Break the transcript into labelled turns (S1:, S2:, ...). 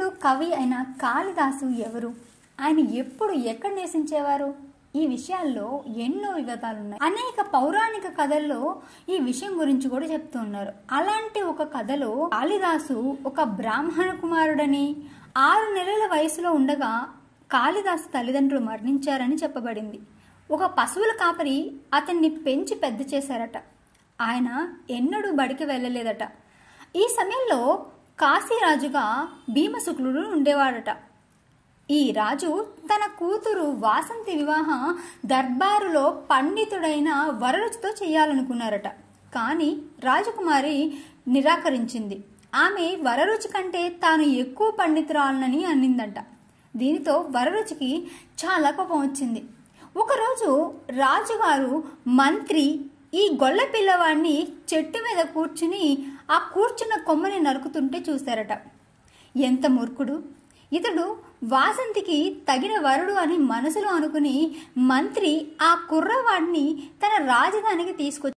S1: కవుడు కవి అయిన కాళిదాసు ఎవరు ఆయన ఎప్పుడు ఎక్కడ నివసించేవారు ఈ విషయాల్లో ఎన్నో ఉన్నాయి అనేక పౌరాణిక కథల్లో ఈ విషయం గురించి కూడా చెప్తూ ఉన్నారు అలాంటి ఒక కథలో కాళిదాసు ఒక బ్రాహ్మణ కుమారుడని ఆరు నెలల వయసులో ఉండగా కాళిదాసు తల్లిదండ్రులు మరణించారని చెప్పబడింది ఒక పశువుల కాపరి అతన్ని పెంచి పెద్ద చేశారట ఆయన ఎన్నడూ బడికి వెళ్ళలేదట ఈ సమయంలో కాశీరాజుగా భీమశుక్లుడు ఉండేవాడట ఈ రాజు తన కూతురు వాసంతి వివాహం దర్బారులో పండితుడైన వరరుచితో చేయాలనుకున్నారట కానీ రాజకుమారి నిరాకరించింది ఆమె వరరుచి కంటే తాను ఎక్కువ పండితురాలనని అన్నిందట దీనితో వరరుచికి చాలా కోపం వచ్చింది ఒకరోజు రాజుగారు మంత్రి ఈ గొల్ల పిల్లవాడిని చెట్టు మీద కూర్చుని ఆ కూర్చున్న కొమ్మని నరుకుతుంటే చూశారట ఎంత మూర్ఖుడు ఇతడు వాసంతికి తగిన వరుడు అని మనసులో అనుకుని మంత్రి ఆ కుర్రవాడిని తన రాజధానికి తీసుకొచ్చి